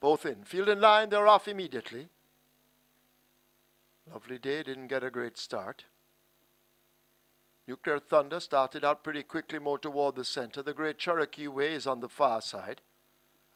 both in. Field and line, they're off immediately. Lovely day, didn't get a great start. Nuclear Thunder started out pretty quickly more toward the center. The Great Cherokee Way is on the far side.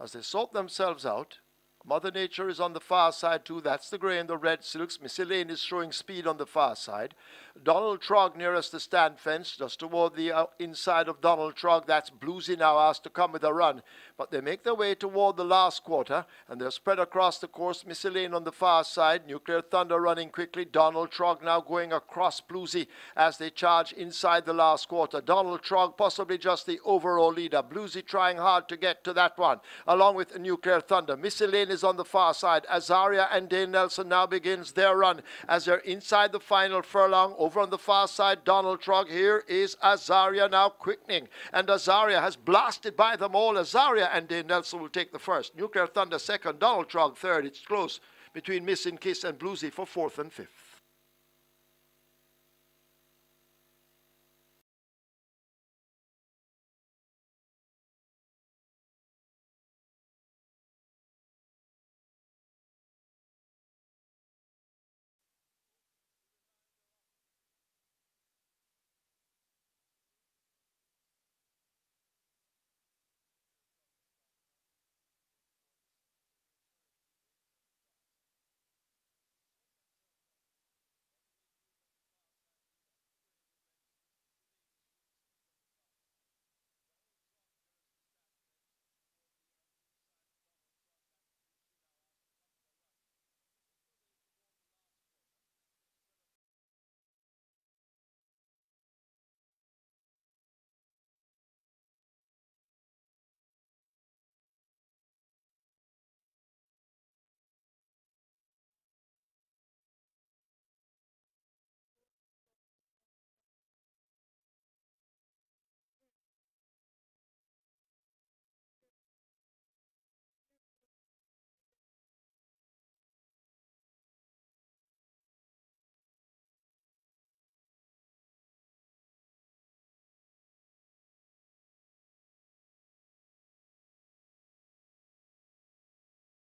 As they sort themselves out, Mother Nature is on the far side too. That's the gray and the red silks. Miss Elaine is showing speed on the far side. Donald Trog near us, the stand fence, just toward the uh, inside of Donald Trog. That's Bluesy now asked to come with a run. But they make their way toward the last quarter and they're spread across the course. Miss Elaine on the far side. Nuclear Thunder running quickly. Donald Trog now going across Bluesy as they charge inside the last quarter. Donald Trog possibly just the overall leader. Bluesy trying hard to get to that one along with Nuclear Thunder. Miss is on the far side. Azaria and Dane Nelson now begins their run as they're inside the final furlong. Over on the far side, Donald Trog. Here is Azaria now quickening. And Azaria has blasted by them all. Azaria and Dane Nelson will take the first. Nuclear Thunder second. Donald Trog third. It's close between Missing Kiss and Bluesy for fourth and fifth.